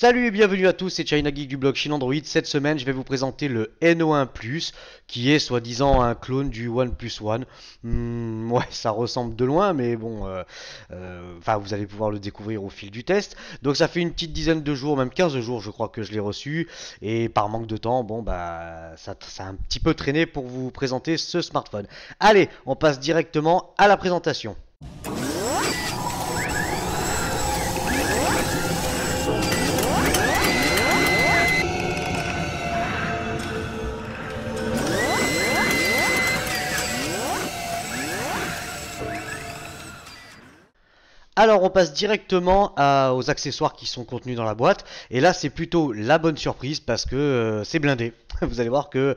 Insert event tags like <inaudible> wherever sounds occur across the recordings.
Salut et bienvenue à tous, c'est China Geek du blog Chine Android. Cette semaine, je vais vous présenter le NO1 Plus, qui est soi-disant un clone du OnePlus One. Hmm, ouais, ça ressemble de loin, mais bon, euh, euh, enfin, vous allez pouvoir le découvrir au fil du test. Donc, ça fait une petite dizaine de jours, même 15 jours, je crois que je l'ai reçu. Et par manque de temps, bon, bah, ça, ça a un petit peu traîné pour vous présenter ce smartphone. Allez, on passe directement à la présentation. Alors on passe directement aux accessoires qui sont contenus dans la boîte. Et là c'est plutôt la bonne surprise parce que euh, c'est blindé. <laughs> Vous allez voir que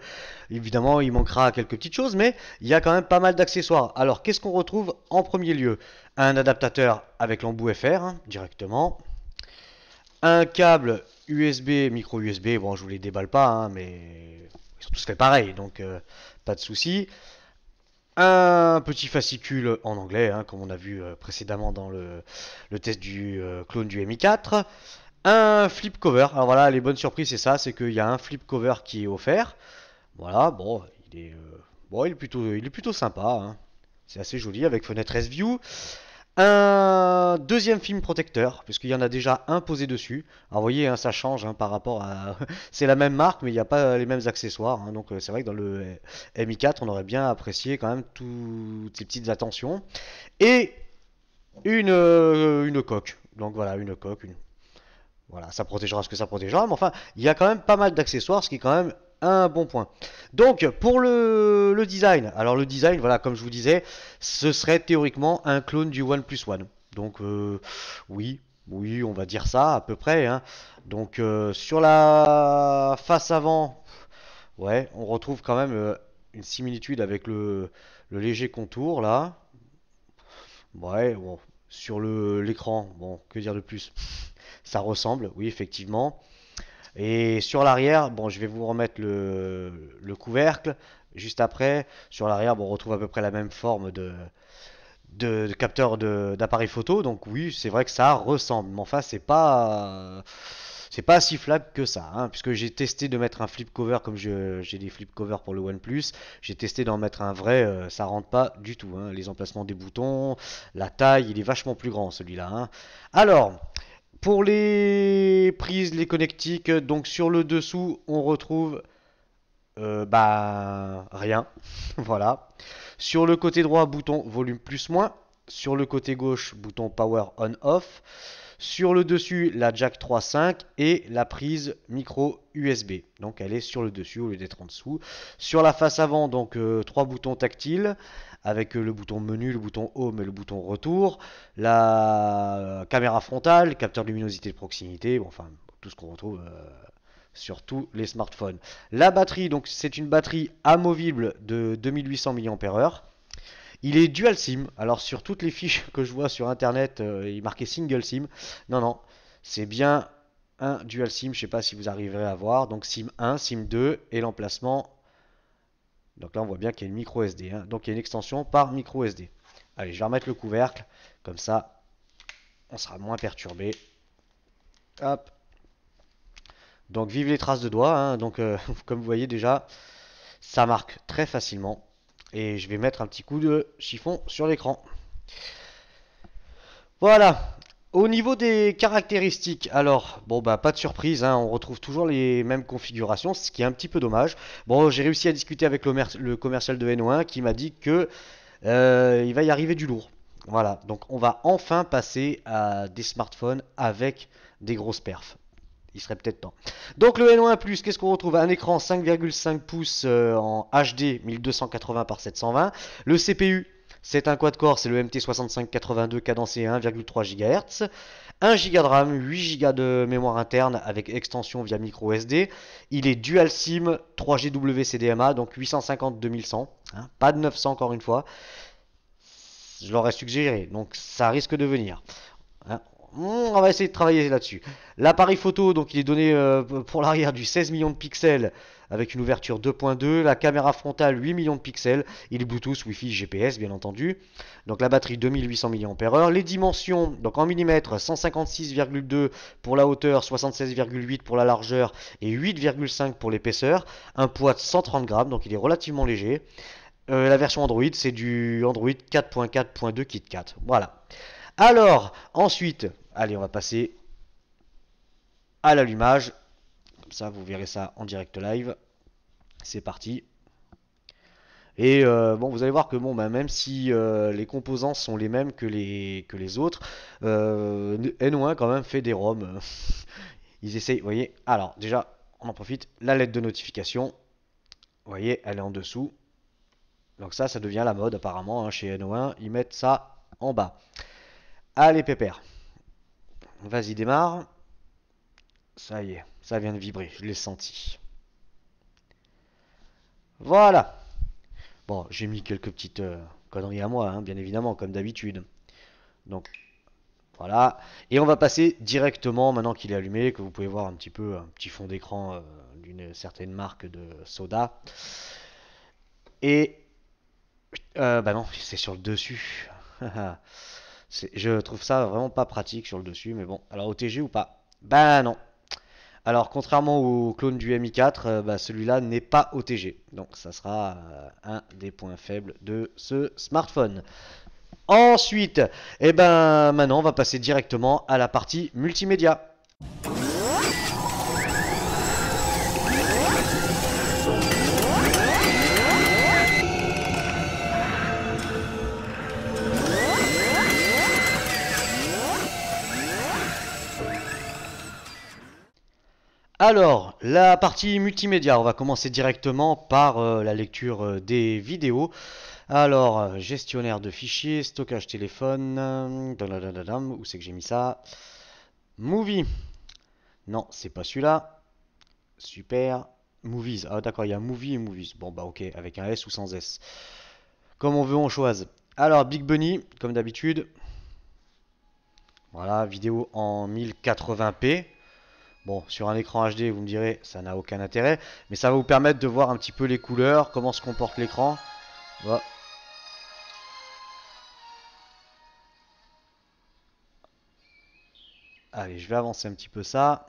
évidemment il manquera quelques petites choses mais il y a quand même pas mal d'accessoires. Alors qu'est-ce qu'on retrouve en premier lieu Un adaptateur avec l'embout FR hein, directement. Un câble USB, micro USB, bon je vous les déballe pas hein, mais ils sont tous faits pareil donc euh, pas de souci. Un petit fascicule en anglais, hein, comme on a vu euh, précédemment dans le, test du euh, clone du MI4. Un flip cover. Alors voilà, les bonnes surprises, c'est ça, c'est qu'il y a un flip cover qui est offert. Voilà, bon, il est, euh, plutôt, il est plutôt sympa. Hein. C'est assez joli avec fenêtre S-View. Un deuxième film protecteur, puisqu'il y en a déjà un posé dessus. Alors vous voyez, hein, ça change hein, par rapport à... <laughs> c'est la même marque, mais il n'y a pas les mêmes accessoires. Hein. donc euh, c'est vrai que dans le MI4, on aurait bien apprécié quand même toutes ces petites attentions. Et une, euh, une coque. Donc voilà, une coque. Voilà, ça protégera ce que ça protégera. Mais enfin, il y a quand même pas mal d'accessoires, ce qui est quand même un bon point. Donc pour le, design, alors le design, voilà, comme je vous disais, ce serait théoriquement un clone du One Plus One. Donc euh, oui, oui, on va dire ça à peu près. Hein. Donc euh, sur la face avant, ouais, on retrouve quand même euh, une similitude avec le, le, léger contour là. Ouais, sur l'écran, bon, que dire de plus Ça ressemble, oui, effectivement. Et sur l'arrière, bon, je vais vous remettre le, couvercle juste après. Sur l'arrière, on retrouve à peu près la même forme de, capteur d'appareil photo. Donc oui, c'est vrai que ça ressemble. Mais enfin, c'est pas... c'est pas si flab que ça, hein. puisque j'ai testé de mettre un flip cover comme j'ai des flip covers pour le OnePlus, j'ai testé d'en mettre un vrai, euh, ça rentre pas du tout. Hein. les emplacements des boutons, la taille, il est vachement plus grand celui-là. Hein. Alors, pour les prises, les connectiques, euh, donc sur le dessous, on retrouve euh, bah, rien, <laughs> voilà. Sur le côté droit, bouton volume plus moins. Sur le côté gauche, bouton power on off. Sur le dessus, la jack 3.5 et la prise micro USB. Donc elle est sur le dessus au lieu d'être en dessous. Sur la face avant, donc euh, trois boutons tactiles avec euh, le bouton menu, le bouton home et le bouton retour, la caméra frontale, capteur de luminosité de proximité, enfin tout ce qu'on retrouve euh, sur tous les smartphones. La batterie, donc c'est une batterie amovible de 2800 mAh. Il est dual SIM. Alors sur toutes les fiches <laughs> que je vois sur internet, euh, il est marqué single SIM. Non, non, c'est bien un dual SIM. Je ne sais pas si vous arriverez à voir. Donc SIM 1, SIM 2 et l'emplacement donc là, on voit bien qu'il y a une micro SD. Hein. Donc il y a une extension par micro SD. Allez, je vais remettre le couvercle. Comme ça, on sera moins perturbé. Hop. Donc vive les traces de doigts. Hein. Donc euh, <laughs> comme vous voyez déjà, ça marque très facilement. Et je vais mettre un petit coup de chiffon sur l'écran. Voilà, au niveau des caractéristiques, alors, bon bah pas de surprise, hein, on retrouve toujours les mêmes configurations, ce qui est un petit peu dommage. Bon, j'ai réussi à discuter avec le, commercial de NO1 qui m'a dit que euh, il va y arriver du lourd. Voilà, donc on va enfin passer à des smartphones avec des grosses perfs. Il serait peut-être temps. Donc le N1 Plus, qu'est-ce qu'on retrouve Un écran 5,5 pouces euh, en HD 1280 par 720. Le CPU c'est un quad-core, c'est le MT6582 cadencé à 1,3 GHz. 1 Go de RAM, 8 Go de mémoire interne avec extension via micro SD. Il est dual SIM 3GW CDMA, donc 850 2100, hein, pas de 900 encore une fois. Je leur l'aurais suggéré, donc ça risque de venir. Hein, on va essayer de travailler là-dessus. L'appareil photo, donc il est donné euh, pour l'arrière du 16 millions de pixels avec une ouverture 2.2, la caméra frontale 8 millions de pixels, il est Bluetooth, Wi-Fi, GPS bien entendu. Donc la batterie 2800 mAh, les dimensions donc en millimètres 156,2 pour la hauteur, 76,8 pour la largeur et 8,5 pour l'épaisseur, un poids de 130 grammes donc il est relativement léger. Euh, la version Android, c'est du Android 4.4.2 KitKat. Voilà. Alors, ensuite, allez, on va passer à l'allumage vous verrez ça en direct live. C'est parti. Et euh, bon, vous allez voir que bon, bah, même si euh, les composants sont les mêmes que les, autres, euh, 1 quand même fait des ROM. <laughs> Ils essayent, vous voyez. Alors, déjà, on en profite. La lettre de notification, vous voyez, elle est en dessous. Donc ça, ça devient la mode apparemment hein, chez NO1. Ils mettent ça en bas. Allez, pépère. Vas-y, démarre. Ça y est. Ça vient de vibrer, je l'ai senti. Voilà. Bon, j'ai mis quelques petites euh, conneries à moi, hein, bien évidemment, comme d'habitude. Donc, voilà. Et on va passer directement, maintenant qu'il est allumé, que vous pouvez voir un petit peu, un petit fond d'écran euh, d'une certaine marque de soda. Et... Euh, bah non, c'est sur le dessus. <laughs> je trouve ça vraiment pas pratique sur le dessus, mais bon. Alors, OTG ou pas Ben non, alors, contrairement au clone du Mi4, euh, bah, celui-là n'est pas OTG. Donc, ça sera euh, un des points faibles de ce smartphone. Ensuite, et eh ben, maintenant, on va passer directement à la partie multimédia. Alors, la partie multimédia, on va commencer directement par euh, la lecture euh, des vidéos. Alors, euh, gestionnaire de fichiers, stockage téléphone, où c'est que j'ai mis ça Movie. Non, c'est pas celui-là. Super. Movies. Ah d'accord, il y a movie et movies. Bon bah ok, avec un S ou sans S. Comme on veut, on choisit. Alors, Big Bunny, comme d'habitude. Voilà, vidéo en 1080p. Bon, sur un écran HD, vous me direz, ça n'a aucun intérêt. Mais ça va vous permettre de voir un petit peu les couleurs, comment se comporte l'écran. Allez, je vais avancer un petit peu ça.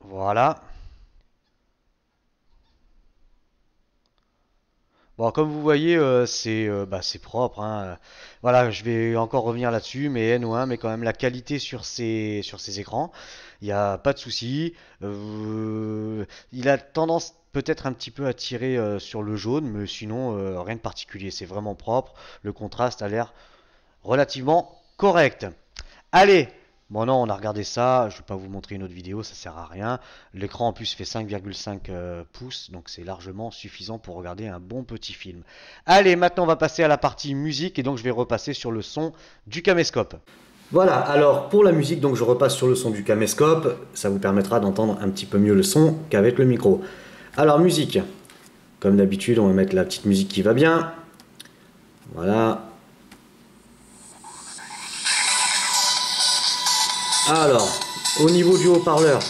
Voilà. comme vous voyez, euh, euh, bah, c'est propre. Hein. Voilà, je vais encore revenir là-dessus, mais no 1 mais quand même la qualité sur ces, sur ces écrans, il n'y a pas de souci. Euh, il a tendance peut-être un petit peu à tirer sur le jaune, mais sinon rien de particulier. C'est vraiment propre. Le contraste a l'air relativement correct. Allez, Bon non, on a regardé ça, je ne vais pas vous montrer une autre vidéo, ça sert à rien. L'écran en plus fait 5,5 euh, pouces, donc c'est largement suffisant pour regarder un bon petit film. Allez, maintenant on va passer à la partie musique, et donc je vais repasser sur le son du caméscope. Voilà, alors pour la musique, donc je repasse sur le son du caméscope, ça vous permettra d'entendre un petit peu mieux le son qu'avec le micro. Alors musique, comme d'habitude, on va mettre la petite musique qui va bien. Voilà, Alors, au niveau du haut-parleur,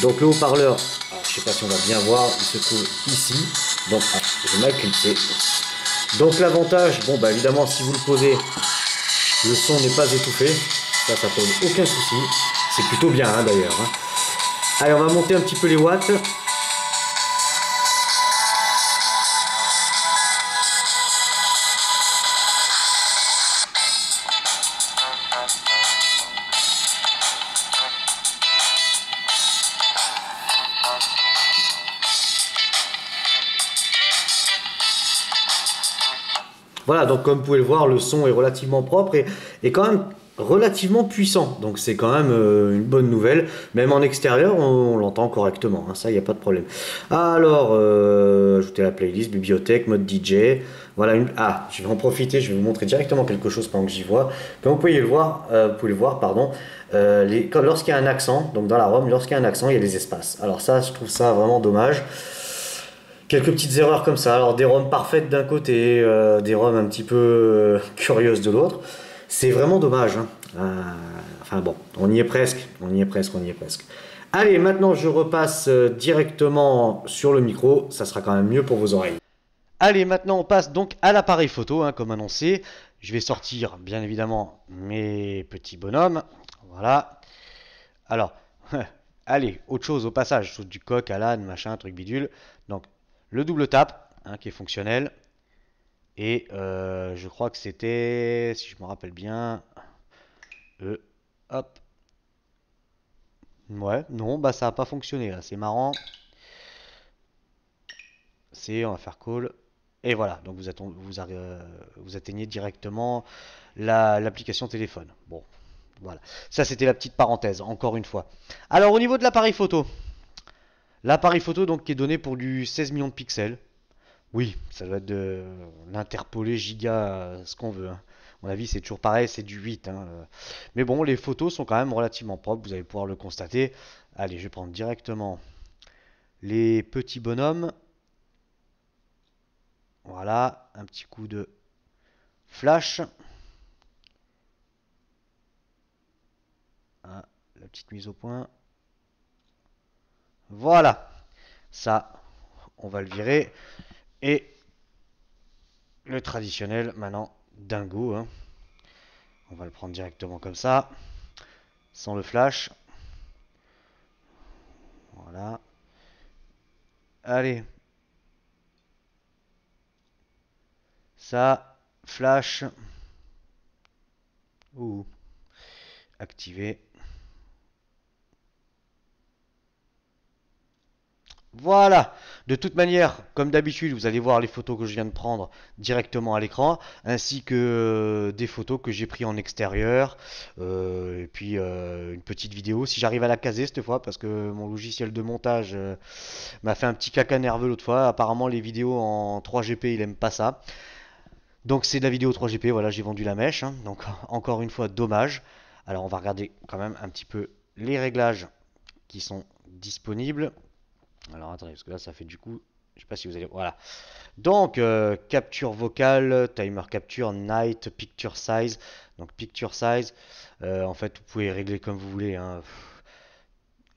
donc le haut-parleur, je ne sais pas si on va bien voir, il se trouve ici. Donc, ah, je vais mal Donc l'avantage, bon bah évidemment si vous le posez, le son n'est pas étouffé. Ça, ça pose aucun souci. C'est plutôt bien hein, d'ailleurs. Hein. Allez, on va monter un petit peu les watts. Voilà, donc comme vous pouvez le voir, le son est relativement propre et, quand même relativement puissant. Donc c'est quand même euh, une bonne nouvelle. Même en extérieur, on, l'entend correctement. Hein, ça, il n'y a pas de problème. Alors, euh, la playlist, bibliothèque, mode DJ. Voilà Ah, je vais en profiter, je vais vous montrer directement quelque chose pendant que j'y vois. Comme vous pouvez le voir, euh, vous pouvez le voir pardon, euh, lorsqu'il y a un accent, donc dans la ROM, lorsqu'il y a un accent, il y a des espaces. Alors ça, je trouve ça vraiment dommage quelques petites erreurs comme ça. Alors des roms parfaites d'un côté, euh, des roms un petit peu euh, curieuses de l'autre. C'est vraiment dommage. Hein. Euh, enfin bon, on y est presque, on y est presque, on y est presque. Allez, maintenant je repasse directement sur le micro, ça sera quand même mieux pour vos oreilles. Allez, maintenant on passe donc à l'appareil photo, hein, comme annoncé. Je vais sortir, bien évidemment, mes petits bonhommes. Voilà. Alors, <laughs> allez, autre chose au passage, saute du coq à l'âne, machin, truc bidule. Donc, le double tap, hein, qui est fonctionnel. Et euh, je crois que c'était, si je me rappelle bien, euh, hop. Ouais, non, bah ça n'a pas fonctionné c'est marrant. C'est, on va faire call. Et voilà, donc vous, vous, euh, vous atteignez directement l'application téléphone. Bon, voilà. Ça, c'était la petite parenthèse, encore une fois. Alors, au niveau de l'appareil photo, L'appareil photo donc qui est donné pour du 16 millions de pixels. Oui, ça doit être de l'interpolé giga, euh, ce qu'on veut. Hein. mon avis, c'est toujours pareil, c'est du 8. Hein, euh. Mais bon, les photos sont quand même relativement propres, vous allez pouvoir le constater. Allez, je vais prendre directement les petits bonhommes. Voilà, un petit coup de flash. Ah, la petite mise au point. Voilà. Ça, on va le virer. Et le traditionnel, maintenant, dingo. Hein. On va le prendre directement comme ça. Sans le flash. Voilà. Allez. Ça, flash. Ouh. Activer. Voilà De toute manière, comme d'habitude, vous allez voir les photos que je viens de prendre directement à l'écran, ainsi que euh, des photos que j'ai prises en extérieur, euh, et puis euh, une petite vidéo, si j'arrive à la caser cette fois, parce que mon logiciel de montage m'a fait un petit caca nerveux l'autre fois, apparemment les vidéos en 3GP, il aime pas ça. Donc c'est de la vidéo 3GP, voilà, j'ai vendu la mèche, hein. donc <laughs> encore une fois, dommage. Alors on va regarder quand même un petit peu les réglages qui sont disponibles. Alors attendez, parce que là ça fait du coup... Je sais pas si vous allez... Voilà. Donc, euh, capture vocale, timer capture, night, picture size. Donc, picture size, euh, en fait, vous pouvez régler comme vous voulez. Hein.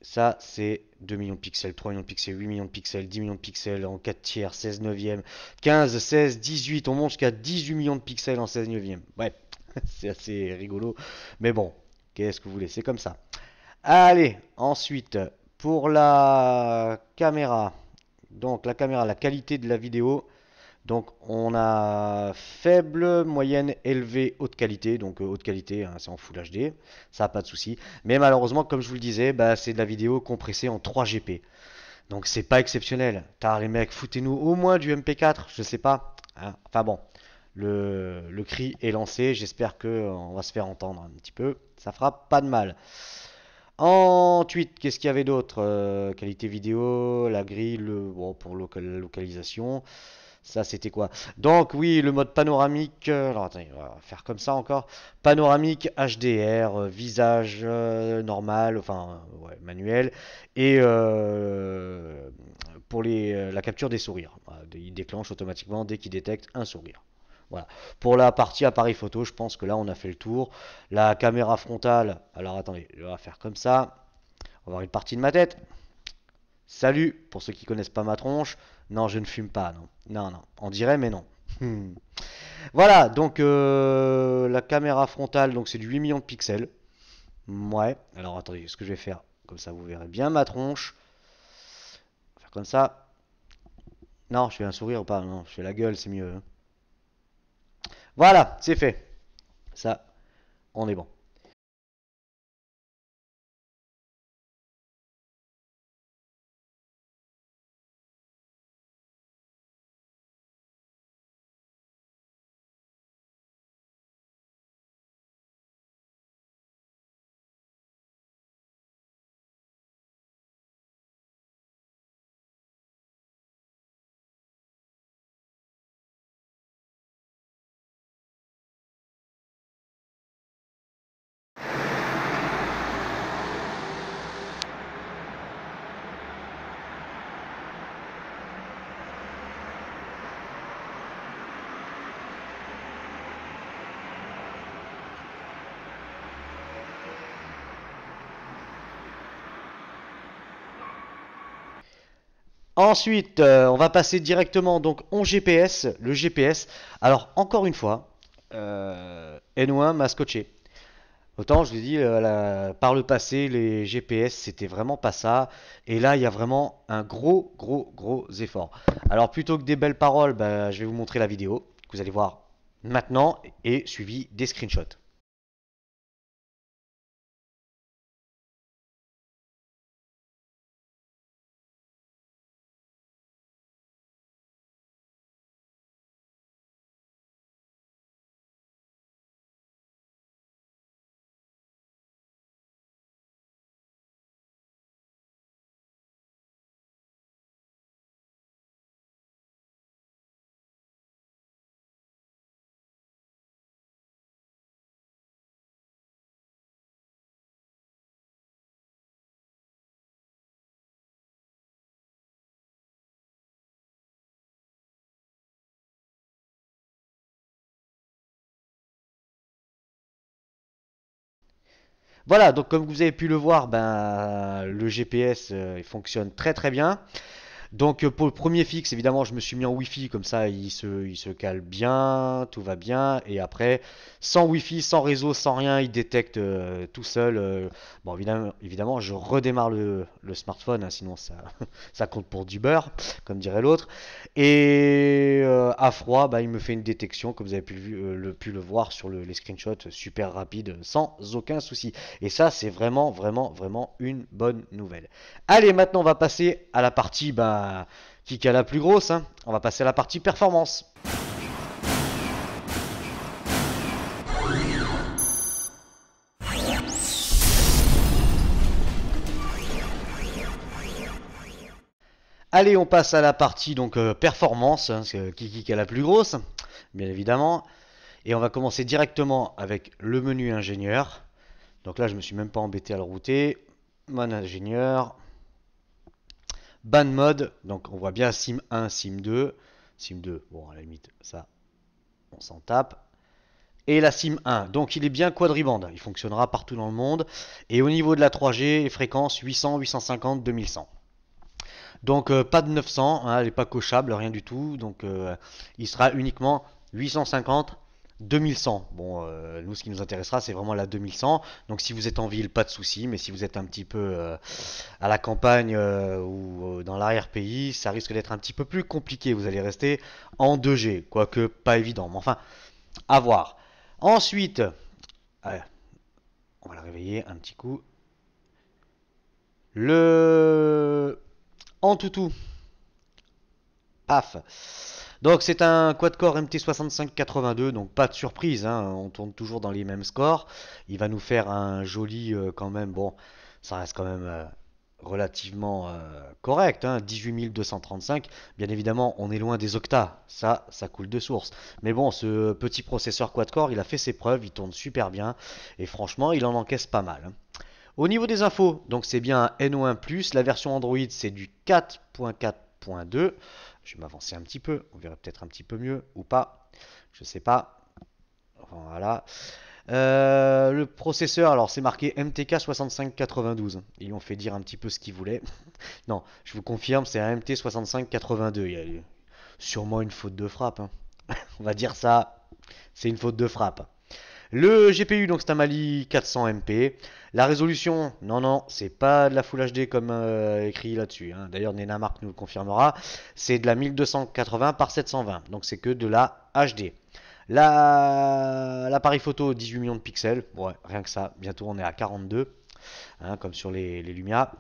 Ça, c'est 2 millions de pixels, 3 millions de pixels, 8 millions de pixels, 10 millions de pixels en 4 tiers, 16 neuvième, 15, 16, 18. On monte jusqu'à 18 millions de pixels en 16 neuvième. Ouais, <laughs> c'est assez rigolo. Mais bon, qu'est-ce que vous voulez C'est comme ça. Allez, ensuite, pour la caméra, donc la caméra, la qualité de la vidéo, donc on a faible, moyenne, élevée, haute qualité. Donc euh, haute qualité, c'est en hein, Full HD, ça pas de souci. Mais malheureusement, comme je vous le disais, bah, c'est de la vidéo compressée en 3 GP. Donc c'est pas exceptionnel. T'as les mecs, foutez-nous au moins du MP4, je sais pas. Hein. Enfin bon, le, cri est lancé. J'espère que euh, on va se faire entendre un petit peu. Ça fera pas de mal. Ensuite, qu'est-ce qu'il y avait d'autre euh, Qualité vidéo, la grille, le, bon, pour la localisation. Ça, c'était quoi Donc, oui, le mode panoramique. Euh, alors, attendez, on va faire comme ça encore. Panoramique, HDR, euh, visage normal, enfin, manuel. Et pour les, la capture des sourires. Il déclenche automatiquement dès qu'il détecte un sourire. Voilà. Pour la partie appareil photo, je pense que là on a fait le tour. La caméra frontale, alors attendez, je vais faire comme ça. On va voir une partie de ma tête. Salut, pour ceux qui connaissent pas ma tronche. Non, je ne fume pas, non. Non, non, on dirait, mais non. Hmm. voilà, donc euh, la caméra frontale, donc c'est du 8 millions de pixels. Ouais, alors attendez, ce que je vais faire, comme ça vous verrez bien ma tronche. faire comme ça. Non, je fais un sourire ou pas Non, je fais la gueule, c'est mieux. Hein. Voilà, c'est fait. Ça, on est bon. Ensuite, euh, on va passer directement donc en GPS, le GPS. Alors, encore une fois, euh, N1 m'a scotché. Autant, je vous dis, euh, par le passé, les GPS, c'était vraiment pas ça. Et là, il y a vraiment un gros, gros, gros effort. Alors, plutôt que des belles paroles, bah, je vais vous montrer la vidéo que vous allez voir maintenant et suivi des screenshots. Voilà, donc comme vous avez pu le voir, ben, le GPS euh, il fonctionne très très bien. Donc euh, pour le premier fixe, évidemment, je me suis mis en Wi-Fi, comme ça il se, il se cale bien, tout va bien. Et après, sans Wi-Fi, sans réseau, sans rien, il détecte euh, tout seul. Euh, bon, évidemment, évidemment, je redémarre le, smartphone, hein, sinon ça, <laughs> ça compte pour du beurre, comme dirait l'autre. Et à froid, bah, il me fait une détection, comme vous avez pu le, pu le voir sur les screenshots, super rapide, sans aucun souci. Et ça, c'est vraiment, vraiment, vraiment une bonne nouvelle. Allez, maintenant, on va passer à la partie... Bah, qui a la plus grosse. Hein. On va passer à la partie performance. Allez, on passe à la partie donc euh, performance, hein, qui a la plus grosse, bien évidemment. Et on va commencer directement avec le menu ingénieur. Donc là, je me suis même pas embêté à le router. Mon ingénieur ban mode, donc on voit bien sim 1, sim 2, sim 2, bon à la limite ça on s'en tape, et la sim 1, donc il est bien quadribande, il fonctionnera partout dans le monde, et au niveau de la 3G, fréquence 800, 850, 2100. Donc euh, pas de 900, hein, elle n'est pas cochable, rien du tout, donc euh, il sera uniquement 850, 2100. Bon, euh, nous, ce qui nous intéressera, c'est vraiment la 2100. Donc, si vous êtes en ville, pas de souci. Mais si vous êtes un petit peu euh, à la campagne euh, ou dans l'arrière-pays, ça risque d'être un petit peu plus compliqué. Vous allez rester en 2G, quoique pas évident. Mais enfin, à voir. Ensuite, on va la réveiller un petit coup. Le en toutou. Paf. Donc c'est un quad-core MT6582, donc pas de surprise, hein, on tourne toujours dans les mêmes scores. Il va nous faire un joli euh, quand même, bon, ça reste quand même... Euh, relativement euh, correct, 18235, hein, 18 Bien évidemment, on est loin des octas, ça, ça coule de source. Mais bon, ce petit processeur quad-core, il a fait ses preuves, il tourne super bien, et franchement, il en encaisse pas mal. Hein. Au niveau des infos, donc c'est bien un NO1+, la version Android c'est du 4.4.2, je vais m'avancer un petit peu, on verra peut-être un petit peu mieux ou pas, je sais pas. Voilà. Euh, le processeur, alors c'est marqué MTK 6592. Ils ont fait dire un petit peu ce qu'ils voulaient. <laughs> non, je vous confirme, c'est un MT 6582. Il y a sûrement une faute de frappe. Hein. <laughs> on va dire ça, c'est une faute de frappe. Le GPU, donc c'est un Mali 400 MP. La résolution, non, non, c'est pas de la Full HD comme euh, écrit là-dessus. Hein. D'ailleurs, Nena nous le confirmera. C'est de la 1280 par 720. Donc c'est que de la HD. L'appareil photo 18 millions de pixels, ouais, rien que ça, bientôt on est à 42, hein, comme sur les, les Lumia.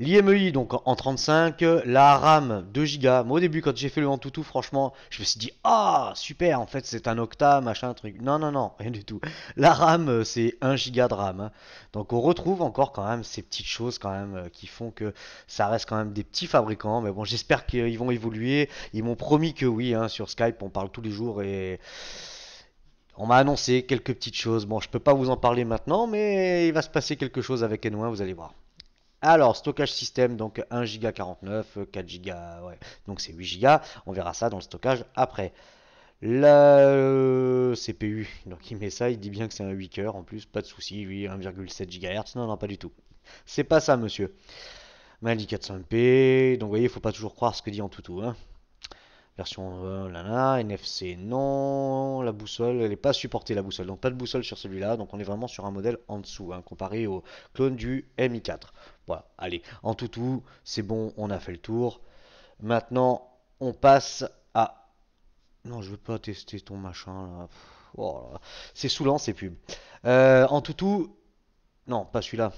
L'IMEI donc en 35, la RAM 2 Go. Moi au début quand j'ai fait le tout franchement je me suis dit ah super en fait c'est un octa machin truc. Non non non rien du tout. La RAM euh, c'est 1 Go de RAM. Hein. Donc on retrouve encore quand même ces petites choses quand même euh, qui font que ça reste quand même des petits fabricants. Mais bon j'espère qu'ils vont évoluer. Ils m'ont promis que oui hein, sur Skype on parle tous les jours et... On m'a annoncé quelques petites choses. Bon, je peux pas vous en parler maintenant, mais il va se passer quelque chose avec N1, vous allez voir. Alors, stockage système, donc 1 Go 49, 4 Go, ouais, donc c'est 8 Go. On verra ça dans le stockage après. Le euh, CPU, donc il met ça, il dit bien que c'est un 8 coeurs, en plus, pas de souci, lui 1,7 GHz, non, non, pas du tout. C'est pas ça, monsieur. Mali 400p, donc vous voyez, il faut pas toujours croire ce que dit en tout. Hein. Version euh, NFC, non. La boussole, elle n'est pas supportée, la boussole. Donc, pas de boussole sur celui-là. Donc, on est vraiment sur un modèle en dessous, hein, comparé au clone du Mi4. Voilà, allez. En tout, tout, c'est bon, on a fait le tour. Maintenant, on passe à... Non, je veux pas tester ton machin, là. Oh c'est saoulant, ces pubs. Euh, en tout, tout... Non, pas celui-là.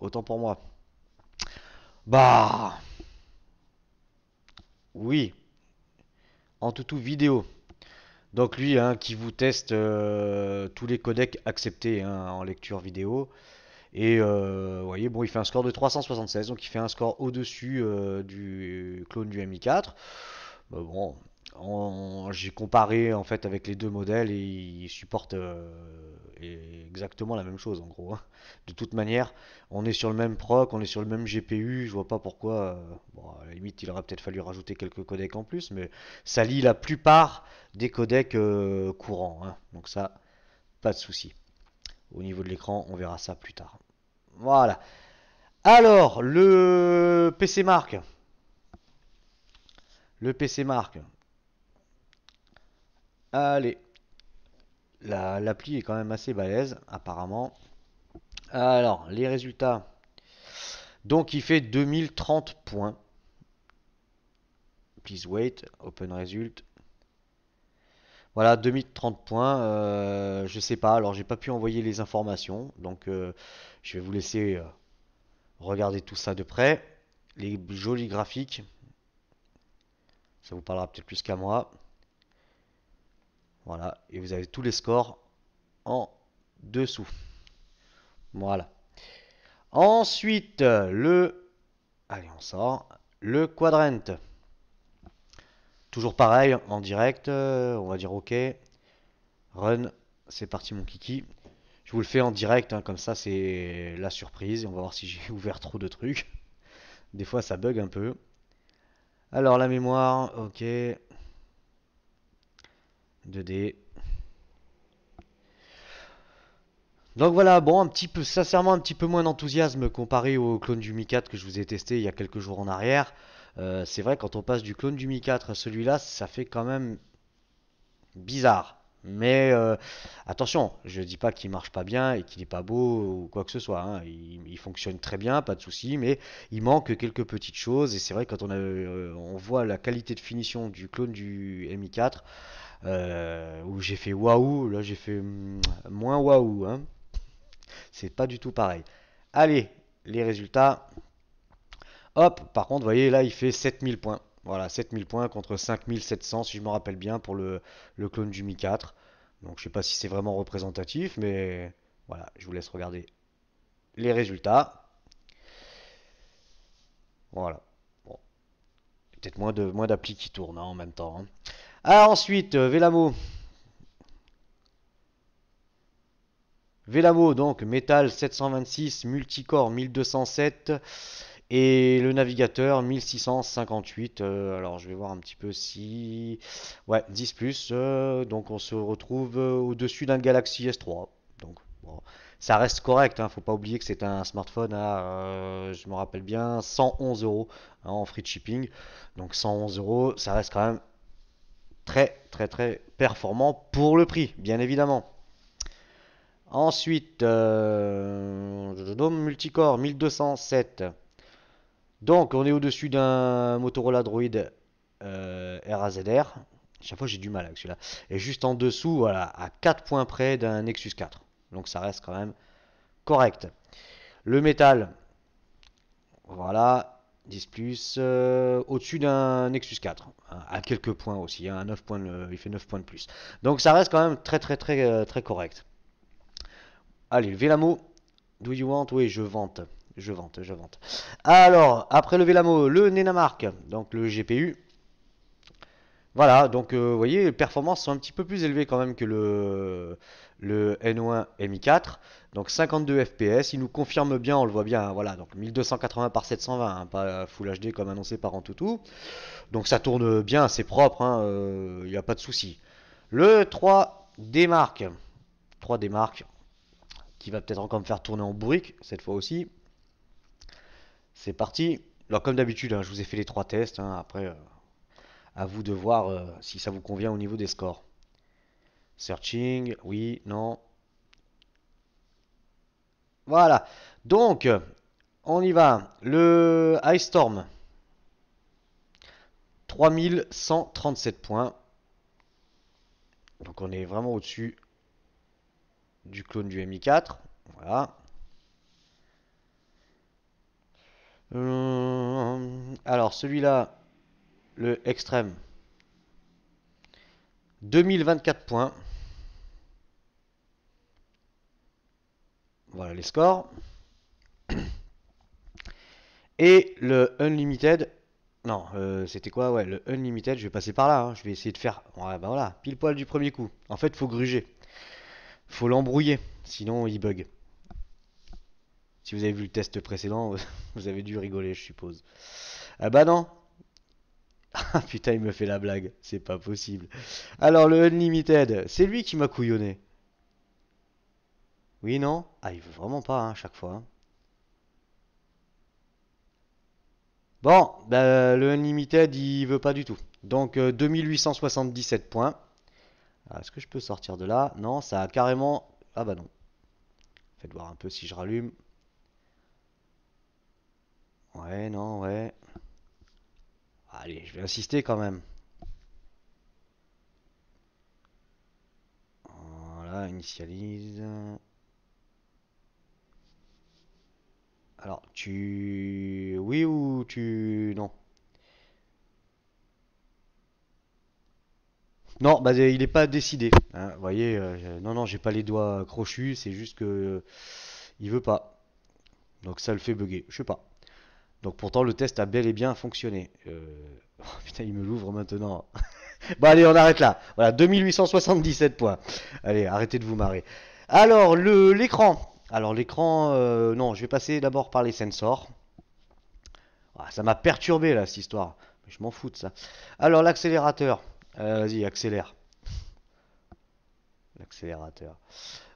Autant pour moi. Bah... Oui, en toutou vidéo. Donc lui hein, qui vous teste euh, tous les codecs acceptés hein, en lecture vidéo. Et euh, voyez, bon, il fait un score de 376, donc il fait un score au-dessus euh, du clone du Mi4. bon, j'ai comparé en fait avec les deux modèles et supporte supporte exactement la même chose en gros. Hein. De toute manière, on est sur le même proc, on est sur le même GPU, je vois pas pourquoi. Euh, à la limite, il aurait peut-être fallu rajouter quelques codecs en plus, mais ça lie la plupart des codecs euh, courants. Hein. Donc ça, pas de souci. Au niveau de l'écran, on verra ça plus tard. Voilà. Alors, le PC Mark. Le PC Mark. Allez. L'appli est quand même assez balèze, apparemment. Alors, les résultats. Donc, il fait 2030 points. Please wait, open result. Voilà, 2030 points. Je euh, je sais pas, alors j'ai pas pu envoyer les informations. Donc, euh, je vais vous laisser euh, regarder tout ça de près. Les jolis graphiques. Ça vous parlera peut-être plus qu'à moi. Voilà, et vous avez tous les scores en dessous. Voilà. Ensuite, le... Allez, on sort. Le quadrant. Toujours pareil, en direct, euh, on va dire OK. Run, c'est parti mon kiki. Je vous le fais en direct, hein, comme ça c'est la surprise. On va voir si j'ai <laughs> ouvert trop de trucs. Des fois ça bug un peu. Alors la mémoire, ok. 2D. Donc voilà, bon, un petit peu, sincèrement, un petit peu moins d'enthousiasme comparé au clone du Mi 4 que je vous ai testé il y a quelques jours en arrière. Euh, c'est vrai, quand on passe du clone du Mi 4 à celui-là, ça fait quand même bizarre. Mais euh, attention, je ne dis pas qu'il marche pas bien et qu'il n'est pas beau ou quoi que ce soit. Hein. Il, fonctionne très bien, pas de souci, mais il manque quelques petites choses. Et c'est vrai, quand on, euh, on voit la qualité de finition du clone du Mi4, euh, où j'ai fait waouh, là j'ai fait mm, moins waouh. Hein. C'est pas du tout pareil. Allez, les résultats. Hop, par contre, vous voyez, là il fait 7000 points. Voilà, 7000 points contre 5700, si je me rappelle bien, pour le, clone du Mi 4. Donc je sais pas si c'est vraiment représentatif, mais voilà, je vous laisse regarder les résultats. Voilà. Bon. Peut-être moins de moins d'appli qui tournent hein, en même temps. Hein. Ah, ensuite, euh, Velamo, Velamo donc métal 726, multicore 1207 et le navigateur 1658. Euh, alors je vais voir un petit peu si. Ouais, 10 plus. Euh, donc on se retrouve au-dessus d'un Galaxy S3. Donc ça reste correct. Hein, faut pas oublier que c'est un smartphone à, je me rappelle bien, 111 euros hein, en free shipping. Donc 111 euros, ça reste quand même très très très performant pour le prix, bien évidemment. Ensuite, euh, je Dome Multicore 1207. Donc, on est au-dessus d'un Motorola Droid RAZR. Euh, chaque fois, j'ai du mal avec celui-là. Et juste en dessous, voilà, à 4 points près d'un Nexus 4. Donc, ça reste quand même correct. Le métal, voilà, 10 plus, euh, au-dessus d'un Nexus 4, hein, à quelques points aussi, hein, à 9 points il fait 9 points de plus. Donc ça reste quand même très très très euh, très correct. Allez, le Vélamo, do you want Oui, je vante, je vante, je vante. Alors, après le Vélamo, le Nenamark, donc le GPU. Voilà, donc euh, vous voyez, les performances sont un petit peu plus élevées quand même que le, le N1 Mi4. Donc 52 FPS, il nous confirme bien, on le voit bien, hein, voilà, donc 1280 par 720, hein, pas Full HD comme annoncé par Antutu. Donc ça tourne bien, c'est propre, hein, euh, il n'y a pas de souci. Le 3D Mark, 3D qui va peut-être encore me faire tourner en bourrique, cette fois aussi. C'est parti. Alors comme d'habitude, je vous ai fait les trois tests, après... Euh, à vous de voir euh, si ça vous convient au niveau des scores. Searching, oui, non. Voilà. Donc, on y va. Le Ice Storm. 3137 points. Donc on est vraiment au-dessus du clone du MI4. Voilà. Euh, alors celui-là, le extrême. 2024 points. Voilà les scores. <coughs> Et le Unlimited. Non, euh, c'était quoi Ouais, le Unlimited, je vais passer par là. Hein. Je vais essayer de faire. Bah voilà, pile poil du premier coup. En fait, faut gruger. Faut l'embrouiller. Sinon, il bug. Si vous avez vu le test précédent, <laughs> vous avez dû rigoler, je suppose. Ah bah non, ah putain, il me fait la blague. C'est pas possible. Alors, le Unlimited, c'est lui qui m'a couillonné. Oui, non Ah, il veut vraiment pas, à hein, chaque fois. Hein. Bon, bah, le Unlimited, il veut pas du tout. Donc, 2877 euh, points. Ah, est-ce que je peux sortir de là Non, ça a carrément... Ah bah non. Faites voir un peu si je rallume. Ouais, non, ouais. Allez, je vais insister quand même. Voilà, initialise. Alors, tu... Oui ou tu... Non. Non, bah, il n'est pas décidé. Hein, vous voyez, euh, non, non, j'ai pas les doigts crochus, c'est juste que euh, il veut pas. Donc ça le fait bugger, je sais pas. Donc pourtant le test a bel et bien fonctionné. Euh, <laughs> oh putain, il me l'ouvre maintenant. <laughs> bon allez, on arrête là. Voilà, 2877 points. Allez, arrêtez de vous marrer. Alors, l'écran. Alors l'écran, euh, non, je vais passer d'abord par les sensors. Ah, ça m'a perturbé là, cette histoire. je m'en fous de ça. Alors l'accélérateur. Euh, vas-y, accélère. L'accélérateur.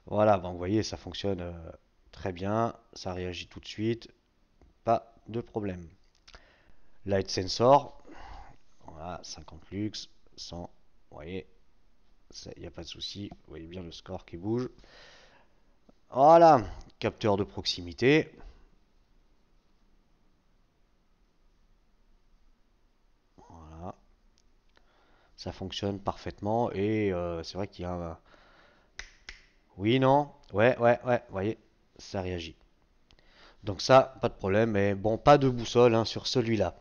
Voilà, bon, vous voyez, ça fonctionne très bien. Ça réagit tout de suite. Pas de problème. Light Sensor, voilà, 50 lux, 100, vous voyez, il n'y a pas de souci, vous voyez bien le score qui bouge. Voilà, capteur de proximité. Voilà, ça fonctionne parfaitement et euh, c'est vrai qu'il y a Oui, non, ouais, ouais, ouais, voyez, ça réagit. Donc ça, pas de problème, mais bon, pas de boussole hein, sur celui-là.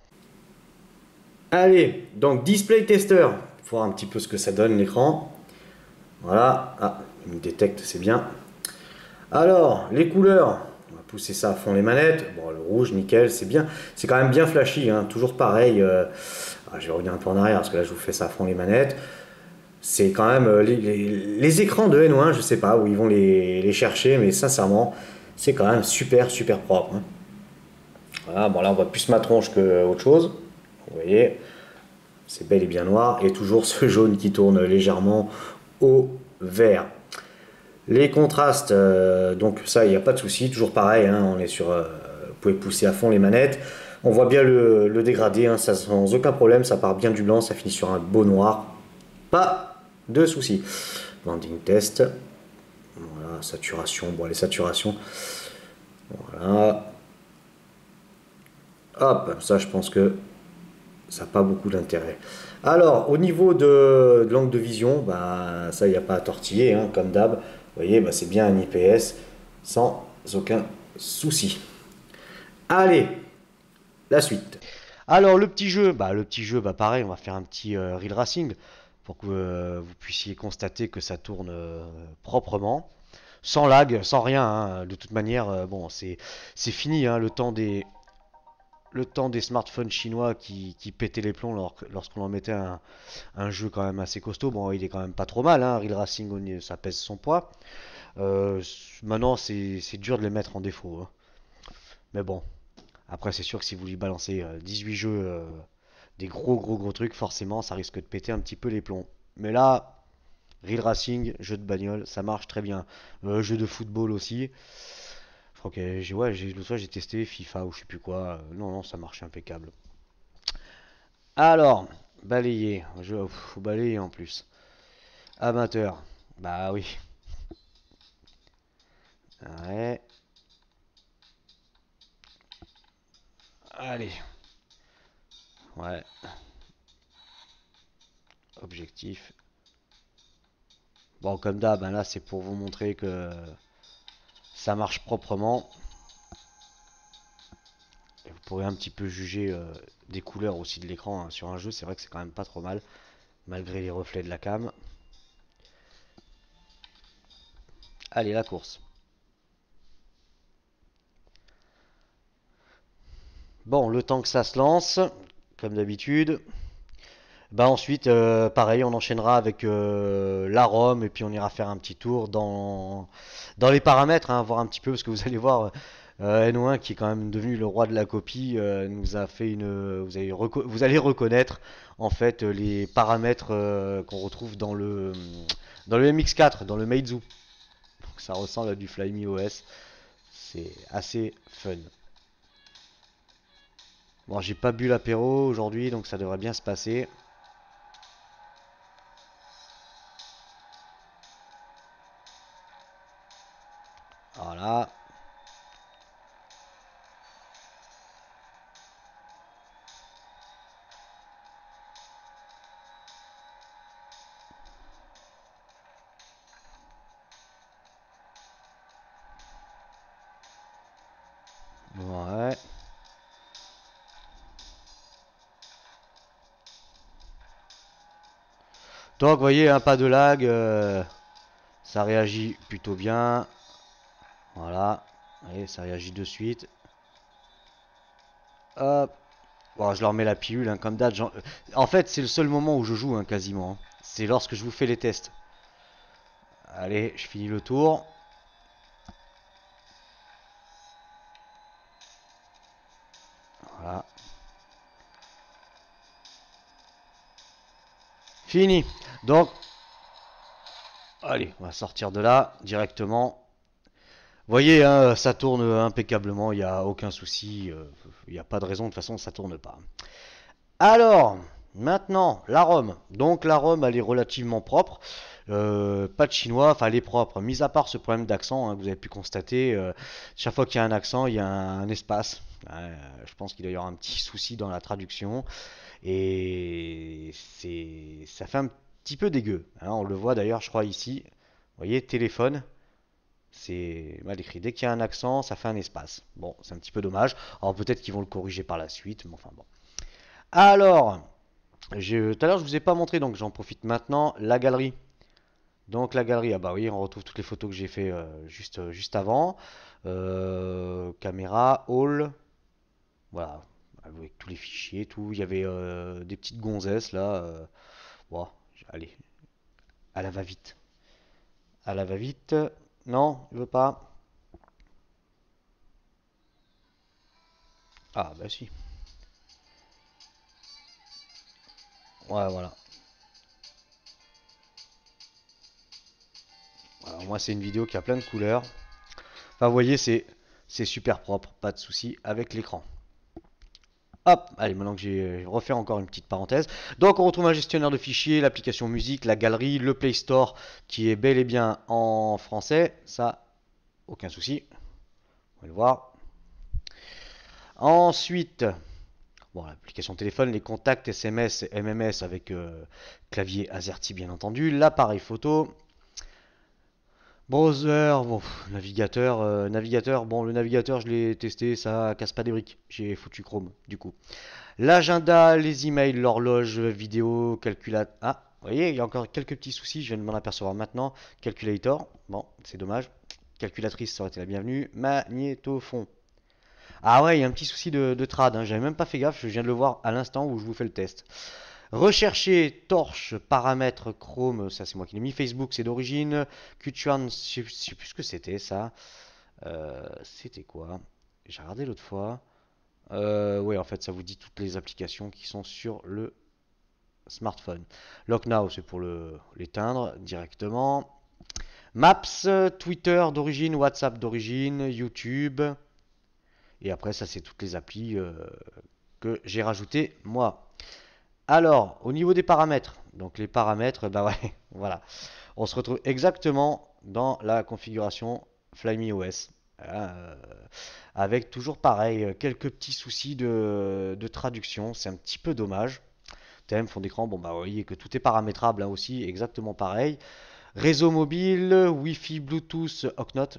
Allez, donc display tester, voir un petit peu ce que ça donne l'écran. Voilà, ah, il me détecte, c'est bien. Alors, les couleurs, on va pousser ça à fond les manettes. Bon, le rouge, nickel, c'est bien. C'est quand même bien flashy, hein. toujours pareil. Euh, ah, je vais revenir un peu en arrière parce que là, je vous fais ça à fond les manettes. C'est quand même euh, les, écrans de n 1 je sais pas où ils vont les chercher, mais sincèrement, c'est quand même super, super propre. Hein. Voilà, bon là on voit plus ma tronche que euh, autre chose. Vous voyez, c'est bel et bien noir et toujours <laughs> ce jaune qui tourne légèrement au vert. Les contrastes, euh, donc ça il n'y a pas de souci, toujours pareil, hein, on est sur, euh, vous pouvez pousser à fond les manettes. On voit bien le, dégradé, hein, ça, sans aucun problème, ça part bien du blanc, ça finit sur un beau noir, pas de souci. Banding test, voilà, saturation. Bon, les saturations. Voilà. Hop, ça je pense que ça n'a pas beaucoup d'intérêt. Alors, au niveau de, l'angle de vision, bah, ça, il n'y a pas à tortiller, hein, comme d'hab. Vous voyez, bah, c'est bien un IPS sans aucun souci. Allez, la suite. Alors, le petit jeu, bah, le petit jeu, bah, pareil, on va faire un petit euh, racing pour que euh, vous puissiez constater que ça tourne euh, proprement. Sans lag, sans rien, hein. de toute manière, euh, bon, c'est fini, hein. le temps des le temps des smartphones chinois qui, pétaient les plombs lorsqu'on en mettait un, jeu quand même assez costaud. Bon, il est quand même pas trop mal, hein. Real Racing, ça pèse son poids. maintenant, c'est dur de les mettre en défaut. Hein. Mais bon, après, c'est sûr que si vous lui balancez 18 jeux des gros gros gros trucs, forcément, ça risque de péter un petit peu les plombs. Mais là, Real Racing, jeu de bagnole, ça marche très bien. Euh, jeu de football aussi. Je crois j'ai ouais, le j'ai testé FIFA ou je sais plus quoi. Euh, non, non, ça marche impeccable. Alors, balayer. Je, faut balayer en plus. Amateur. Bah oui. Ouais. Allez. Ouais. Objectif. Bon, comme d'hab, hein, là, c'est pour vous montrer que ça marche proprement. Et vous pourrez un petit peu juger euh, des couleurs aussi de l'écran hein. sur un jeu. C'est vrai que c'est quand même pas trop mal, malgré les reflets de la cam. Allez, la course. Bon, le temps que ça se lance, d'habitude. Bah ensuite, euh, pareil, on enchaînera avec euh, la rome et puis on ira faire un petit tour dans, dans les paramètres, hein, voir un petit peu, ce que vous allez voir, euh, 1 qui est quand même devenu le roi de la copie, euh, nous a fait une. Vous allez, vous allez, reconnaître en fait les paramètres qu'on retrouve dans le, dans le MX4, dans le Meizu. ça ressemble à du me OS. C'est assez fun. Bon, j'ai pas bu l'apéro aujourd'hui, donc ça devrait bien se passer. Donc, vous voyez, un pas de lag. Euh, ça réagit plutôt bien. Voilà. Allez, ça réagit de suite. Hop. Bon, je leur mets la pilule, hein, comme d'hab. En fait, c'est le seul moment où je joue, hein, quasiment. Hein. C'est lorsque je vous fais les tests. Allez, je finis le tour. Voilà. Fini. Donc, allez, on va sortir de là directement. Vous voyez, hein, ça tourne impeccablement, il n'y a aucun souci, euh, il n'y a pas de raison, de toute façon, ça tourne pas. Alors, maintenant, la Rome. Donc la Rome, elle est relativement propre. Euh, pas de chinois, enfin elle est propre. Mis à part ce problème d'accent hein, vous avez pu constater, euh, chaque fois qu'il y a un accent, il y a un, espace. je pense qu'il y y avoir un petit souci dans la traduction. Et ça fait un petit peu dégueu. Hein. on le voit d'ailleurs, je crois, ici. Vous voyez, téléphone, c'est mal écrit. Dès qu'il y a un accent, ça fait un espace. Bon, c'est un petit peu dommage. Alors peut-être qu'ils vont le corriger par la suite, mais enfin bon. Alors, tout à l'heure, je vous ai pas montré, donc j'en profite maintenant, la galerie. Donc la galerie, ah bah oui, on retrouve toutes les photos que j'ai fait euh, juste, euh, juste avant. Euh, caméra, hall, voilà, avec tous les fichiers, tout. Il y avait des petites gonzesses là. voilà Allez, à la va-vite. À la va-vite. Non, il veut pas. Ah, bah si. Ouais, voilà. moi, c'est une vidéo qui a plein de couleurs. Enfin, vous voyez, c'est super propre, pas de souci avec l'écran. Hop, allez, maintenant que j'ai euh, refait encore une petite parenthèse. Donc on retrouve un gestionnaire de fichiers, l'application musique, la galerie, le Play Store qui est bel et bien en français. Ça, aucun souci. On va le voir. Ensuite, l'application téléphone, les contacts SMS et MMS avec euh, clavier AZERTY bien entendu, l'appareil photo, Browser, bon, navigateur, euh, navigateur, bon, le navigateur, je l'ai testé, ça casse pas des briques. J'ai foutu Chrome, du coup. L'agenda, les emails, l'horloge, vidéo, calculat, Ah, vous voyez, il y a encore quelques petits soucis, je viens de m'en apercevoir maintenant. Calculator, bon, c'est dommage. Calculatrice, ça aurait été la bienvenue. Magnétophone. Ah ouais, il y a un petit souci de, de trad, hein. j'avais même pas fait gaffe, je viens de le voir à l'instant où je vous fais le test. Rechercher, torche, paramètres, Chrome, ça c'est moi qui l'ai mis, Facebook c'est d'origine, Qtran, je sais plus ce que c'était ça. Euh, c'était quoi J'ai regardé l'autre fois. Euh, ouais oui, en fait, ça vous dit toutes les applications qui sont sur le smartphone. Lock Now, c'est pour l'éteindre directement. Maps, Twitter d'origine, WhatsApp d'origine, YouTube. Et après, ça, c'est toutes les applis euh, que j'ai rajoutées moi. Alors, au niveau des paramètres, donc les paramètres, bah ouais, <laughs> voilà. On se retrouve exactement dans la configuration FlymeOS, OS. Euh, avec toujours pareil, euh, quelques petits soucis de, traduction, c'est un petit peu dommage. Thème, fond d'écran, bon bah vous voyez que tout est paramétrable là hein, aussi, exactement pareil. Réseau mobile, Wi-Fi, Bluetooth, Hotspot.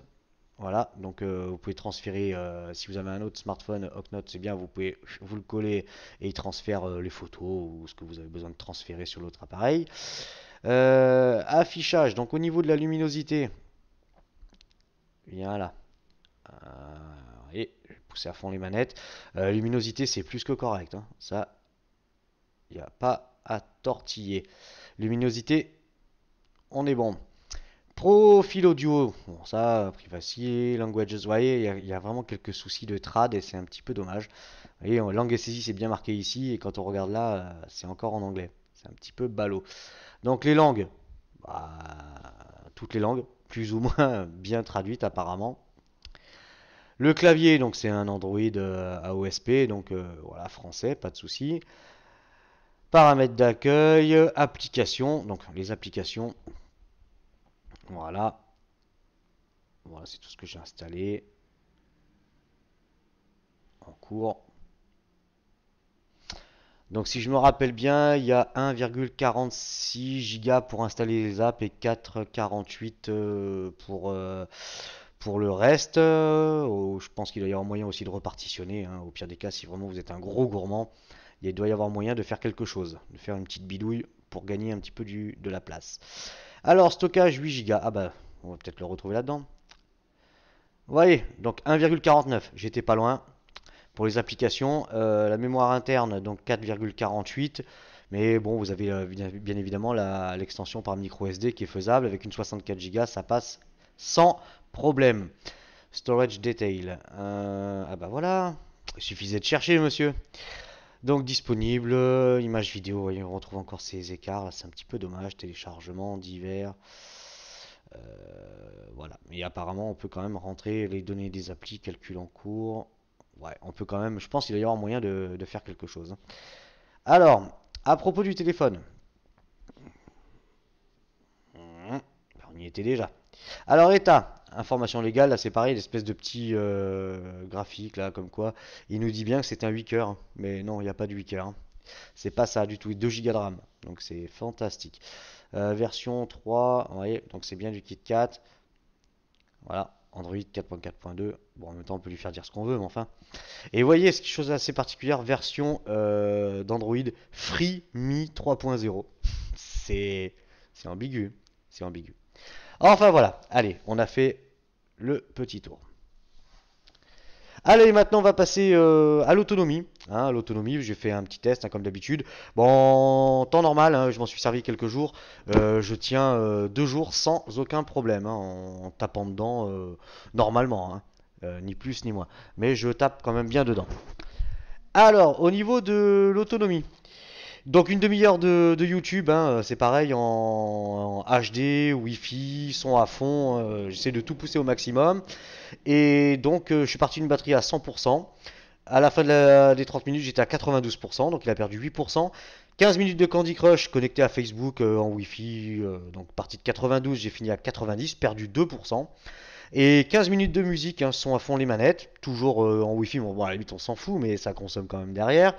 Voilà, donc euh, vous pouvez transférer, euh, si vous avez un autre smartphone, HockNote, c'est bien, vous pouvez vous le coller et il transfère euh, les photos ou ce que vous avez besoin de transférer sur l'autre appareil. affichage, donc au niveau de la luminosité, viens là. et je vais pousser à fond les manettes. luminosité, c'est plus que correct, hein. ça, il n'y a pas à tortiller. Luminosité, on est bon. Profil audio, ça, privacy, languages, vous voyez, il y, a vraiment quelques soucis de trad et c'est un petit peu dommage. Vous voyez, langue saisie c'est bien marqué ici et quand on regarde là, euh, c'est encore en anglais. C'est un petit peu ballot. Donc les langues, bah, toutes les langues, plus ou moins <laughs> bien traduites apparemment. Le clavier, donc c'est un Android euh, AOSP, donc euh, voilà, français, pas de soucis. Paramètres d'accueil, applications, donc les applications, voilà. Voilà, c'est tout ce que j'ai installé. En cours. Donc si je me rappelle bien, il y a 1,46 giga pour installer les apps et 4,48 euh, pour, euh, pour le reste. Euh, oh, je pense qu'il doit y avoir moyen aussi de repartitionner. Hein. Au pire des cas, si vraiment vous êtes un gros gourmand, il doit y avoir moyen de faire quelque chose, de faire une petite bidouille pour gagner un petit peu du, de la place. Alors, stockage 8 Go. Ah bah, on va peut-être le retrouver là-dedans. Vous voyez, donc 1,49. J'étais pas loin. Pour les applications, euh, la mémoire interne, donc 4,48. Mais bon, vous avez euh, bien évidemment l'extension par micro SD qui est faisable. Avec une 64 Go, ça passe sans problème. Storage detail. Euh, ah bah voilà. Il suffisait de chercher, monsieur. Donc disponible, euh, images vidéo, on retrouve encore ces écarts, c'est un petit peu dommage, téléchargement, divers. Euh, voilà, Mais apparemment on peut quand même rentrer les données des applis, calcul en cours. Ouais, on peut quand même, je pense qu'il va y avoir moyen de, de faire quelque chose. Hein. Alors, à propos du téléphone. Hmm, on y était déjà. Alors, état, information légale, là c'est pareil, l'espèce de petit euh, graphique là, comme quoi, il nous dit bien que c'est un 8 coeurs, hein. mais non, il n'y a pas de 8 coeurs, hein. C'est pas ça du tout, 2 gigas de RAM, donc c'est fantastique. Euh, version 3, vous voyez, donc c'est bien du kit 4. Voilà, Android 4.4.2. Bon, en même temps, on peut lui faire dire ce qu'on veut, mais enfin. Et vous voyez, quelque chose assez particulière, version euh, d'Android Free Mi 3.0. C'est ambigu, hein. c'est ambigu. Enfin voilà, allez, on a fait le petit tour. Allez, maintenant on va passer euh, à l'autonomie. Hein, l'autonomie, j'ai fait un petit test hein, comme d'habitude. Bon, temps normal, hein, je m'en suis servi quelques jours. Euh, je tiens euh, deux jours sans aucun problème en, tapant dedans normalement, ni plus ni moins. Mais je tape quand même bien dedans. Alors, au niveau de l'autonomie, donc une demi-heure de, YouTube, hein, euh, c'est pareil en, HD, Wi-Fi, son à fond, euh, j'essaie de tout pousser au maximum. Et donc euh, je suis parti d'une batterie à 100%. À la fin des 30 minutes, j'étais à 92%, donc il a perdu 8%. 15 minutes de Candy Crush connecté à Facebook en Wi-Fi, donc parti de 92, j'ai fini à 90, perdu 2%. Et 15 minutes de musique, hein, sont à fond les manettes, toujours euh, en Wi-Fi, bon, la limite on s'en fout, mais ça consomme quand même derrière.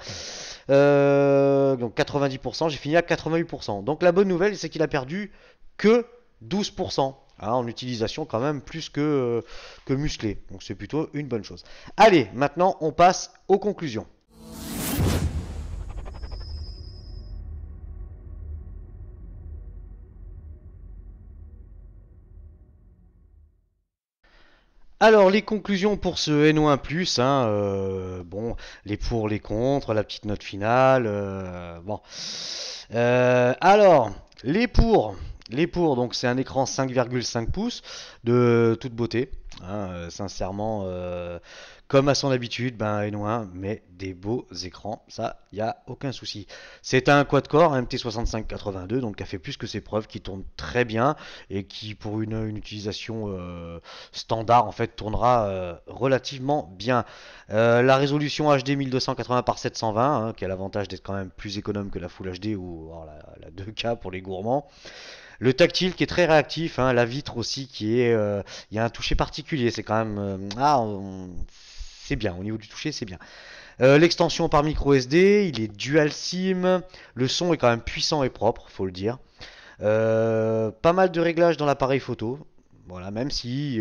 Euh, donc 90%, j'ai fini à 88%. Donc la bonne nouvelle, c'est qu'il a perdu que 12%. Hein, en utilisation quand même plus que, euh, que musclé. Donc c'est plutôt une bonne chose. Allez, maintenant on passe aux conclusions. Alors les conclusions pour ce no 1 hein, euh, bon, les pour, les contre, la petite note finale, euh, bon. Euh, alors, les pour, les pour, donc c'est un écran 5,5 pouces de toute beauté, Hein, euh, sincèrement, euh, comme à son habitude, ben et mais des beaux écrans, ça, il n'y a aucun souci. C'est un quad-core MT6582, donc qui a fait plus que ses preuves, qui tourne très bien et qui, pour une, utilisation euh, standard, en fait, tournera relativement bien. la résolution HD 1280 par 720, hein, qui a l'avantage d'être quand même plus économe que la Full HD ou la, 2K pour les gourmands. Le tactile qui est très réactif, hein, la vitre aussi qui est... Il y a un toucher particulier c'est quand même... Euh, ah, c'est bien, au niveau du toucher, c'est bien. Euh, l'extension par micro SD, il est dual SIM, le son est quand même puissant et propre, faut le dire. Euh, pas mal de réglages dans l'appareil photo, voilà, même si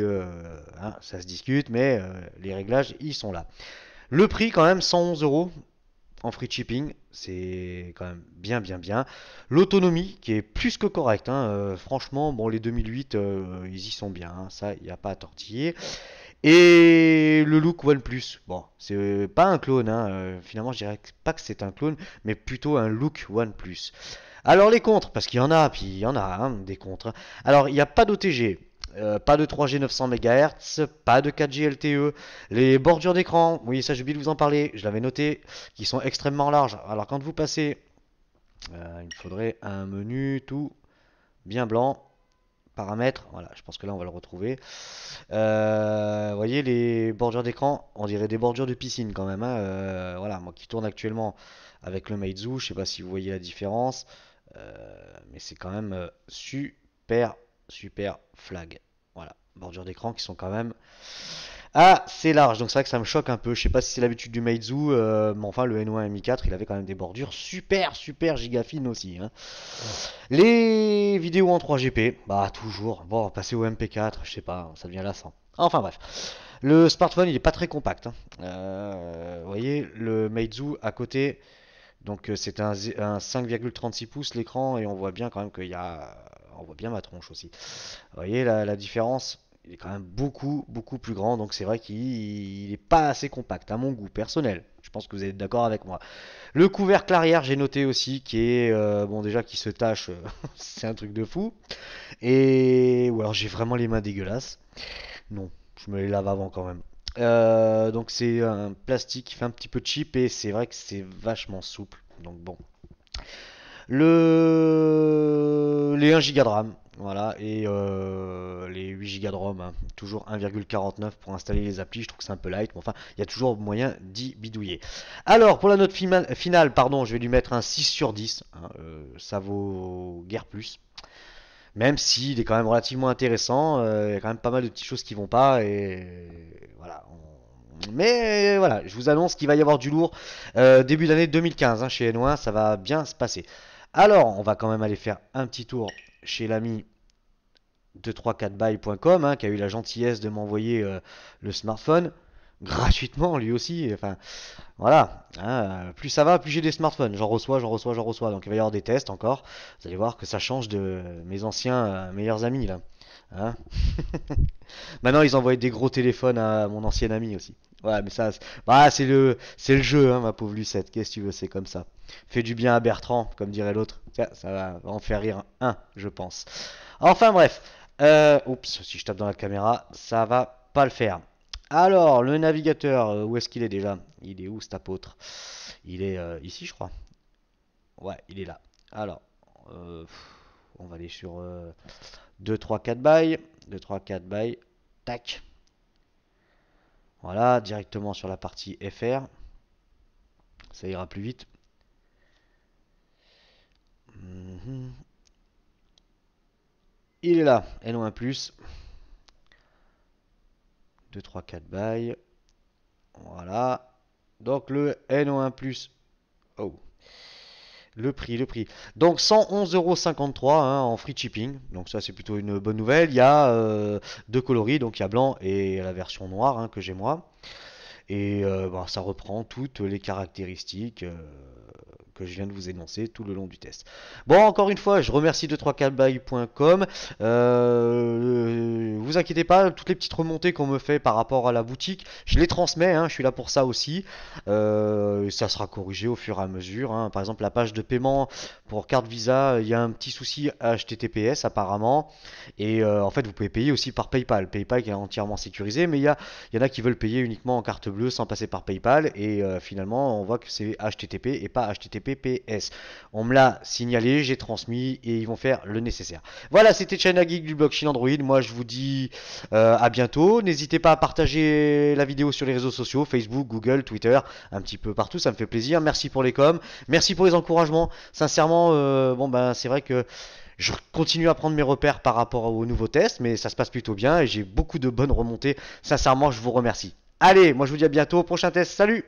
hein, ça se discute, mais les réglages, ils sont là. Le prix quand même, 111 euros, en free shipping, c'est quand même bien, bien, bien. L'autonomie qui est plus que correcte, hein. euh, franchement, bon, les 2008, euh, ils y sont bien, hein. ça, il n'y a pas à tortiller. Et le look One Plus. bon, c'est pas un clone, hein. euh, finalement, je dirais pas que c'est un clone, mais plutôt un look One Plus. Alors, les contres, parce qu'il y en a, puis il y en a des contres. Alors, il n'y a pas d'OTG, euh, pas de 3G 900 MHz, pas de 4G LTE. Les bordures d'écran, oui, ça j'ai oublié de vous en parler, je l'avais noté, qui sont extrêmement larges. Alors quand vous passez, euh, il faudrait un menu tout bien blanc. Paramètres, voilà, je pense que là on va le retrouver. Euh, vous voyez les bordures d'écran, on dirait des bordures de piscine quand même. Hein. voilà, moi qui tourne actuellement avec le Meizu, je sais pas si vous voyez la différence, mais c'est quand même super super flag. Voilà, bordure d'écran qui sont quand même assez larges. Donc c'est vrai que ça me choque un peu. Je sais pas si c'est l'habitude du Meizu, euh, mais enfin le N1 Mi4, il avait quand même des bordures super, super giga fines aussi. Hein. Les vidéos en 3GP, bah toujours. Bon, passer au MP4, je sais pas, ça devient lassant. Enfin bref. Le smartphone, il est pas très compact. Hein. Euh, vous voyez, le Meizu à côté, donc euh, c'est un 5,36 pouces l'écran et on voit bien quand même qu'il y a on voit bien ma tronche aussi. Vous voyez la, différence il est quand même beaucoup, beaucoup plus grand. Donc c'est vrai qu'il n'est pas assez compact, à mon goût personnel. Je pense que vous êtes d'accord avec moi. Le couvercle arrière, j'ai noté aussi, qui est, euh, bon déjà, qui se tâche, <laughs> c'est un truc de fou. Et, ou alors j'ai vraiment les mains dégueulasses. Non, je me les lave avant quand même. Euh, donc c'est un plastique qui fait un petit peu cheap et c'est vrai que c'est vachement souple. Donc bon, le... les 1 Go de RAM. Voilà, et euh, les 8 Go de ROM, hein. toujours 1,49 pour installer les applis, je trouve que c'est un peu light, mais enfin, il y a toujours moyen d'y bidouiller. Alors, pour la note finale, pardon, je vais lui mettre un 6 sur 10, hein, euh, ça vaut guère plus. Même s'il est quand même relativement intéressant, euh, il y a quand même pas mal de petites choses qui vont pas, et voilà, Mais voilà, je vous annonce qu'il va y avoir du lourd début d'année 2015 hein, chez N1, ça va bien se passer. Alors, on va quand même aller faire un petit tour chez l'ami 234buy.com hein, qui a eu la gentillesse de m'envoyer euh, le smartphone gratuitement lui aussi. Enfin, voilà. Hein, euh, plus ça va, plus j'ai des smartphones. J'en reçois, j'en reçois, j'en reçois. Donc il va y avoir des tests encore. Vous allez voir que ça change de mes anciens euh, meilleurs amis là. Hein <laughs> Maintenant, ils envoient des gros téléphones à mon ancien ami aussi. Ouais, mais ça, bah, c'est le, c'est le jeu, hein, ma pauvre Lucette. Qu'est-ce que tu veux, c'est comme ça. Fais du bien à Bertrand, comme dirait l'autre. Ça, va en faire rire un, je pense. Enfin, bref. Euh, oups, si je tape dans la caméra, ça va pas le faire. Alors, le navigateur, euh, où est-ce qu'il est déjà Il est où cet apôtre Il est euh, ici, je crois. Ouais, il est là. Alors, on va aller sur... 2, 3, 4 bails. 2, 3, 4 bails. Tac. Voilà, directement sur la partie FR. Ça ira plus vite. Mhm. Il est là, n 1 2, 3, 4 bails. Voilà. Donc le N1 Oh, le prix, le prix. Donc 111,53€ hein, en free shipping. Donc ça c'est plutôt une bonne nouvelle. Il y a euh, deux coloris, donc il y a blanc et la version noire hein, que j'ai moi. Et euh, bah, ça reprend toutes les caractéristiques. Euh, que je viens de vous énoncer tout le long du test. Bon, encore une fois, je remercie 234buy.com. Euh, euh, vous inquiétez pas, toutes les petites remontées qu'on me fait par rapport à la boutique, je les transmets, hein, je suis là pour ça aussi. Euh, ça sera corrigé au fur et à mesure. Hein. Par exemple, la page de paiement pour carte Visa, il y a un petit souci HTTPS apparemment. Et en fait, vous pouvez payer aussi par PayPal. PayPal est entièrement sécurisé, mais il y, y en a qui veulent payer uniquement en carte bleue sans passer par PayPal. Et finalement, on voit que c'est HTTP et pas HTTP. PPS, On me l'a signalé, j'ai transmis et ils vont faire le nécessaire. Voilà, c'était China Geek du blockchain Android. Moi, je vous dis euh, à bientôt. N'hésitez pas à partager la vidéo sur les réseaux sociaux, Facebook, Google, Twitter, un petit peu partout. Ça me fait plaisir. Merci pour les coms. Merci pour les encouragements. Sincèrement, euh, bon ben, c'est vrai que je continue à prendre mes repères par rapport aux nouveaux tests, mais ça se passe plutôt bien et j'ai beaucoup de bonnes remontées. Sincèrement, je vous remercie. Allez, moi je vous dis à bientôt, prochain test, salut